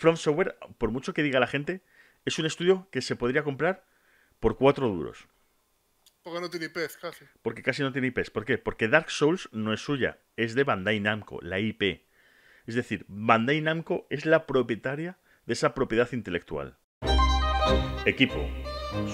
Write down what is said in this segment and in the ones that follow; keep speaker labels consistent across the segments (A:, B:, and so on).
A: From Software, por mucho que diga la gente, es un estudio que se podría comprar por cuatro duros.
B: Porque no tiene IPs, casi.
A: Porque casi no tiene IPs. ¿Por qué? Porque Dark Souls no es suya, es de Bandai Namco, la IP. Es decir, Bandai Namco es la propietaria de esa propiedad intelectual. Equipo,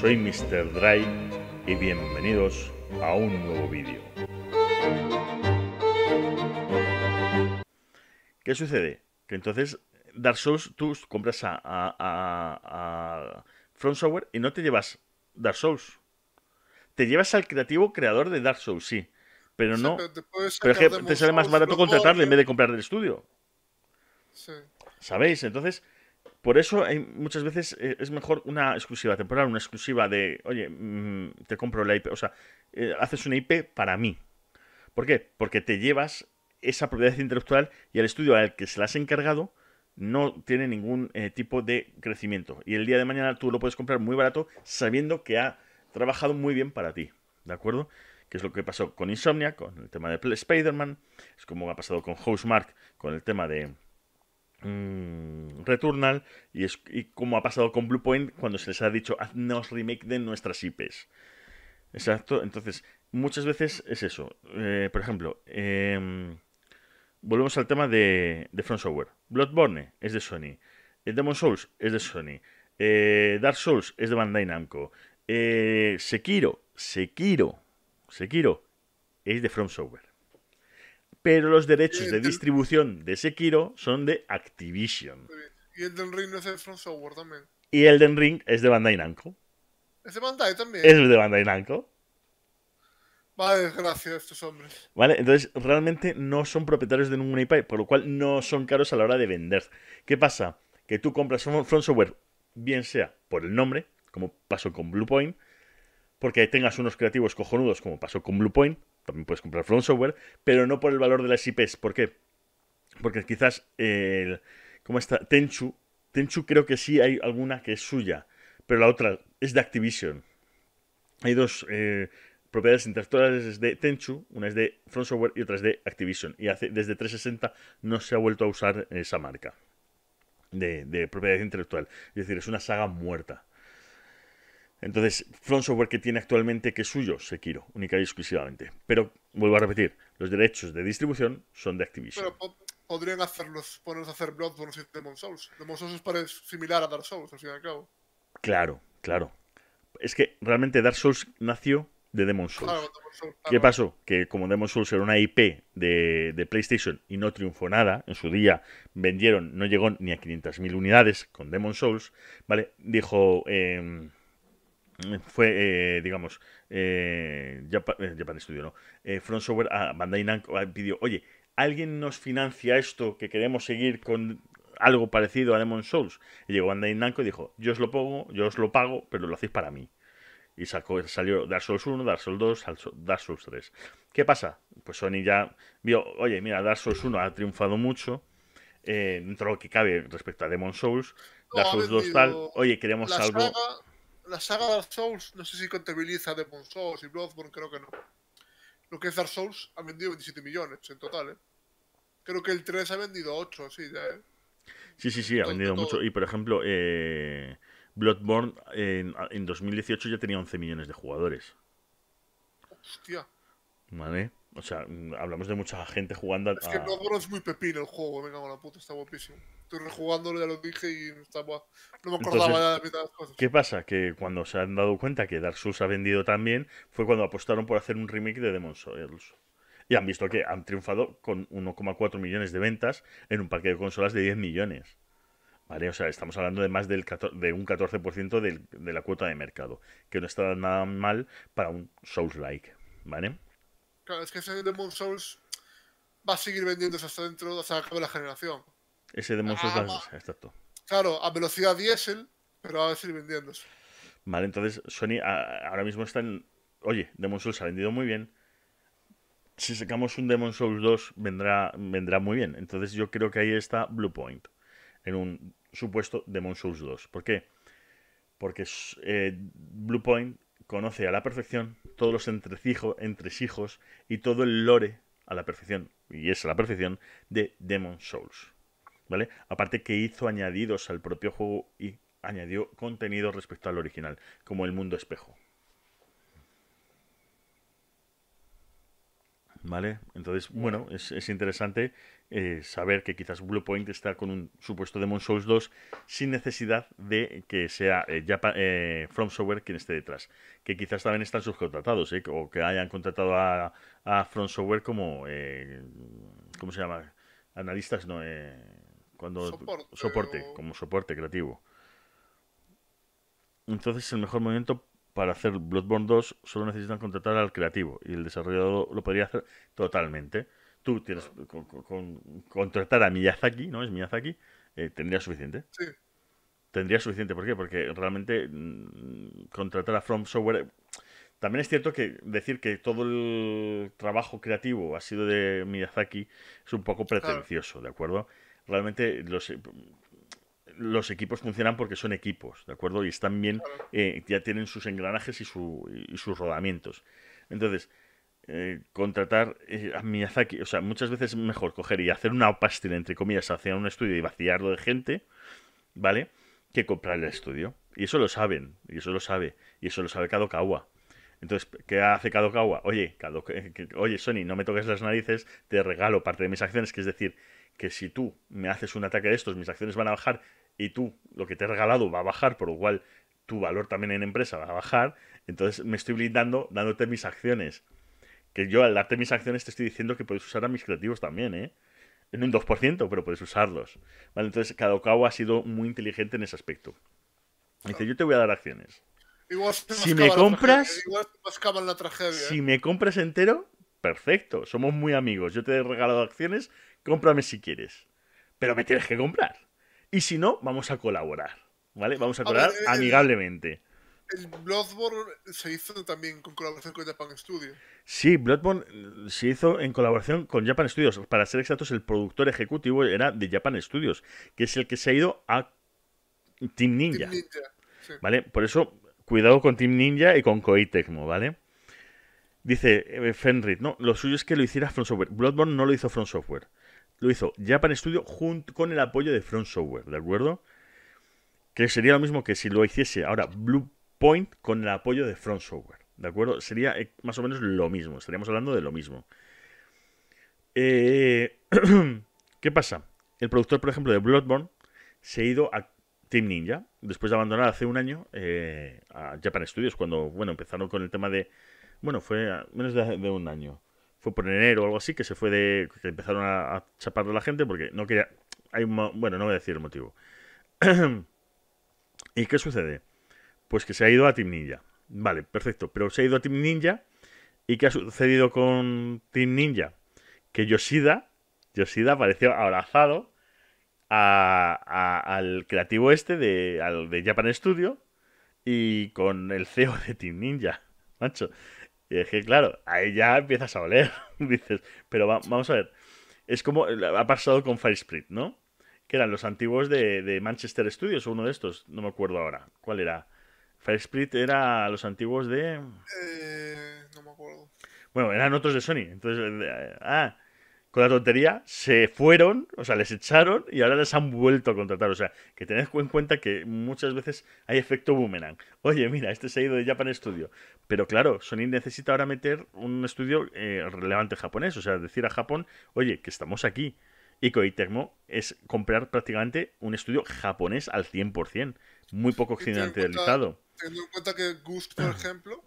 A: soy Mr. Dry y bienvenidos a un nuevo vídeo. ¿Qué sucede? Que entonces Dark Souls, tú compras a, a, y no te llevas Dark Souls. Te llevas al creativo creador de Dark Souls, sí. Pero no. pero te, sale más barato contratarle en vez de comprar el estudio. Sí. ¿Sabéis? Entonces, por eso hay, muchas veces eh, es mejor una exclusiva temporal, una exclusiva de, oye, mm, te compro la IP. O sea, eh, haces una IP para mí. ¿Por qué? Porque te llevas esa propiedad intelectual y al estudio al que se la has encargado no tiene ningún eh, tipo de crecimiento. Y el día de mañana tú lo puedes comprar muy barato sabiendo que ha trabajado muy bien para ti. ¿De acuerdo? Que es lo que pasó con Insomnia, con el tema de Spider-Man. Es como ha pasado con Housemark, con el tema de mm, Returnal. Y, es, como ha pasado con Blue Point cuando se les ha dicho haznos remake de nuestras IPs. Exacto. Entonces, muchas veces es eso. Eh, por ejemplo, em, volvemos al tema de, de Software. Bloodborne es de Sony. Eh, Demon Souls es de Sony. Eh, Dark Souls es de Bandai Namco. Eh, Sekiro, Sekiro, Sekiro es de From Software. Pero los derechos de distribución de Sekiro son de Activision.
B: Y Elden Ring es de From Software también.
A: Y Elden Ring es de Bandai Namco.
B: Es de Bandai también. Es
A: de Bandai Namco.
B: Vale, desgracia estos hombres.
A: Vale, entonces realmente no son propietarios de ningún IP, por lo cual no son caros a la hora de vender. ¿Qué pasa? Que tú compras un front software, bien sea por el nombre, como pasó con Bluepoint, porque tengas unos creativos cojonudos, como pasó con Bluepoint, también puedes comprar front software, pero no por el valor de las IPs. ¿Por qué? Porque quizás el. ¿Cómo está? Tenchu. Tenchu creo que sí hay alguna que es suya, pero la otra es de Activision. Hay dos. Eh, propiedades intelectuales es de Tenchu, una es de Front Software y otra es de Activision. Y desde 360 no se ha vuelto a usar esa marca de, propiedad intelectual. Es decir, es una saga muerta. Entonces, Front Software que tiene actualmente que es suyo, Sekiro, única y exclusivamente. Pero, vuelvo a repetir, los derechos de distribución son de Activision.
B: Pero podrían hacerlos, ponerlos a hacer Bloodborne y Demon Souls. Demon Souls es similar a Dark Souls, al fin y al cabo.
A: Claro, claro. Es que realmente Dark Souls nació de Demon Souls. ¿Qué pasó? Que como Demon Souls era una IP de, de, PlayStation y no triunfó nada, en su día vendieron, no llegó ni a 500.000 unidades con Demon Souls, ¿vale? Dijo, em, fue, eh, digamos, eh, eh, Japan, Studio, ¿no? Eh, Front Software a Bandai Namco pidió, oye, ¿alguien nos financia esto que queremos seguir con algo parecido a Demon Souls? Y llegó Bandai Namco y dijo, yo os lo pongo, yo os lo pago, pero lo hacéis para mí. Y sacó, salió Dark Souls 1, Dark Souls 2, Dark Souls 3. ¿Qué pasa? Pues Sony ya vio, oye, mira, Dark Souls 1 ha triunfado mucho, eh, dentro lo que cabe respecto a Demon Souls, Dark Souls 2 tal, oye, queremos la algo... Saga,
B: la saga Dark Souls, no sé si contabiliza Demon Souls y Bloodborne, creo que no. Lo que es Dark Souls ha vendido 27 millones en total, ¿eh? Creo que el 3 ha vendido 8, sí, ya, ¿eh?
A: Sí, sí, sí, ha vendido mucho. Y por ejemplo, eh, Bloodborne en, en 2018 ya tenía 11 millones de jugadores. Hostia. Vale. O sea, hablamos de mucha gente jugando a... Es que Bloodborne
B: es muy pepino el juego, venga, la puta, está guapísimo. Estoy rejugándolo, ya lo dije y estaba... no me acordaba ya de las cosas.
A: ¿Qué pasa? Que cuando se han dado cuenta que Dark Souls ha vendido también, fue cuando apostaron por hacer un remake de Demon Souls. Y han visto que han triunfado con 1,4 millones de ventas en un parque de consolas de 10 millones estamos hablando de más del de un 14% de la cuota de mercado, que no está nada mal para un Souls-like, ¿vale?
B: Claro, es que ese Demon Souls va a seguir vendiéndose hasta dentro, hasta acabe la generación.
A: Ese Demon Souls, ah, exacto.
B: Claro, a velocidad diésel, pero va a seguir vendiéndose.
A: Vale, entonces Sony ahora mismo está en... Oye, Demon Souls ha vendido muy bien, si sacamos un Demon Souls 2 vendrá, vendrá muy bien. Entonces yo creo que ahí está Blue Point en un supuesto Demon Souls 2. ¿Por qué? Porque eh, Bluepoint conoce a la perfección todos los entresijos y todo el lore a la perfección, y es a la perfección, de Demon Souls. ¿Vale? Aparte que hizo añadidos al propio juego y añadió contenido respecto al original, como el mundo espejo. ¿Vale? Entonces, bueno, es, es interesante eh, saber que quizás Bluepoint está con un supuesto Demon Souls 2 sin necesidad de que sea ya eh, eh, From Software quien esté detrás. Que quizás también están subcontratados, o que hayan contratado a, From Software como. ¿Cómo se llama? Analistas, no. cuando, soporte, como soporte creativo. Entonces, el mejor momento para hacer Bloodborne 2 solo necesitan contratar al creativo y el desarrollador lo podría hacer totalmente tú tienes, con, contratar a Miyazaki, ¿no? Es Miyazaki, eh, tendría suficiente. Sí. Tendría suficiente, ¿por qué? Porque realmente mm, contratar a From Software... También es cierto que decir que todo el trabajo creativo ha sido de Miyazaki es un poco pretencioso, ¿de acuerdo? Realmente los, eh, los equipos funcionan porque son equipos, ¿de acuerdo? Y están bien, eh, ya tienen sus engranajes y, y sus rodamientos. Entonces, eh, contratar eh, a Miyazaki, o sea, muchas veces es mejor coger y hacer una Pastilla, entre comillas, hacer un estudio y vaciarlo de gente, ¿vale? Que comprar el estudio. Y eso lo saben, y eso lo sabe, y eso lo sabe Kadokawa. Entonces, ¿qué hace Kadokawa? Oye, eh, oye, Sony, no me toques las narices, te regalo parte de mis acciones, que es decir, que si tú me haces un ataque de estos, mis acciones van a bajar y tú lo que te he regalado va a bajar, por lo cual tu valor también en empresa va a bajar, entonces me estoy blindando dándote mis acciones. Que yo al darte mis acciones te estoy diciendo que puedes usar a mis creativos también, ¿eh? En un 2%, pero puedes usarlos. Vale, entonces Kadokawa ha sido muy inteligente en ese aspecto. Dice, yo te voy a dar acciones.
B: si me compras... ¿eh? Si
A: me compras entero, perfecto. Somos muy amigos. Yo te he regalado acciones, cómprame si quieres. Pero me tienes que comprar. Y si no, vamos a colaborar. ¿Vale? Vamos a colaborar eh, eh, amigablemente.
B: Bloodborne se hizo también con colaboración con Japan Studios.
A: Sí, Bloodborne eh, se hizo en colaboración con Japan Studios. Para ser exactos, el productor ejecutivo era de Japan Studios, que es el que se ha ido a Team Ninja. ¿Vale? Por eso, cuidado con Team Ninja y con Koei Tecmo, ¿vale? Dice eh, Fenrit, no, lo suyo es que lo hiciera From Software. Bloodborne no lo hizo From Software. Lo hizo Japan Studio junto con el apoyo de Front Software, ¿de acuerdo? Que sería lo mismo que si lo hiciese ahora Blue Point con el apoyo de Front Software. ¿De acuerdo? Sería eh, más o menos lo mismo. Estaríamos hablando de lo mismo. Eh, ¿Qué pasa? El productor, por ejemplo, de Bloodborne se ha ido a Team Ninja después de abandonar hace un año eh, a Japan Studios cuando bueno empezaron con el tema de bueno fue menos de, un año fue por enero o algo así que se fue de que empezaron a, chapar a la gente porque no quería bueno no voy a decir el motivo y qué sucede pues que se ha ido a Team Ninja. Vale, perfecto. Pero se ha ido a Team Ninja. ¿Y qué ha sucedido con Team Ninja? Que Yoshida, Yoshida apareció abrazado al creativo este de, al, de Japan Studio y con el CEO de Team Ninja, macho. Y es que, claro, ahí ya empiezas a oler. Dices, pero vamos a ver. Es como ha pasado con Fire ¿no? Que eran los antiguos de, Manchester Studios, o uno de estos, no me acuerdo ahora. ¿Cuál era? Fire era los antiguos de. Eh, no me acuerdo. Bueno, eran otros de Sony. Entonces, eh, ah, con la tontería se fueron, o sea, les echaron y ahora les han vuelto a contratar. O sea, que tened en cuenta que muchas veces hay efecto boomerang. Oye, mira, este se ha ido de Japan Studio. Pero claro, Sony necesita ahora meter un estudio eh, relevante japonés. O sea, decir a Japón, oye, que estamos aquí. Y Koei es comprar prácticamente un estudio japonés al 100% muy poco occidentalizado.
B: Teniendo en cuenta que Gust, por ejemplo,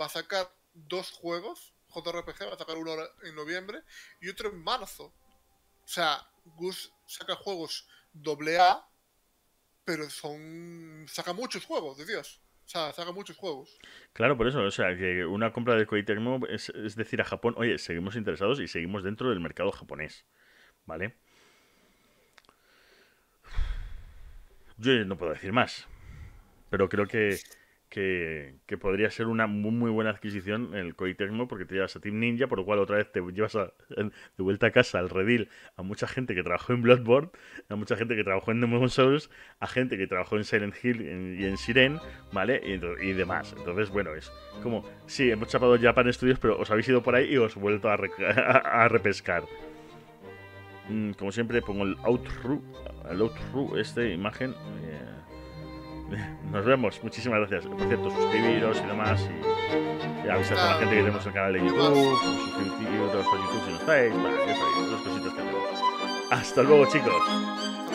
B: va a sacar dos juegos, JRPG, va a sacar uno en noviembre y otro en marzo. O sea, Gust saca juegos doble A, pero son. saca muchos juegos, de Dios. O sea, saca muchos juegos.
A: Claro, por eso. O sea, que una compra de Koei Tecmo es, es decir a Japón, oye, seguimos interesados y seguimos dentro del mercado japonés. ¿Vale? Yo no puedo decir más, pero creo que, que, podría ser una muy, muy buena adquisición el Koei Tecmo porque te llevas a Team Ninja, por lo cual otra vez te llevas de vuelta a casa al redil a mucha gente que trabajó en Bloodborne, a mucha gente que trabajó en Demon Souls, a gente que trabajó en Silent Hill y en Siren, ¿vale? Y, demás. Entonces, bueno, es como, sí, hemos chapado ya Japan estudios, pero os habéis ido por ahí y os he vuelto a, a repescar. Mm, como siempre, pongo el outro, true esta imagen. Eh, nos vemos, muchísimas gracias. Por cierto, suscribiros y demás. Y, avisar a la gente que tenemos el canal de YouTube. Suscribiros a YouTube si no estáis. Vale, ya sabéis, dos cositas que hacemos. Hasta luego, chicos.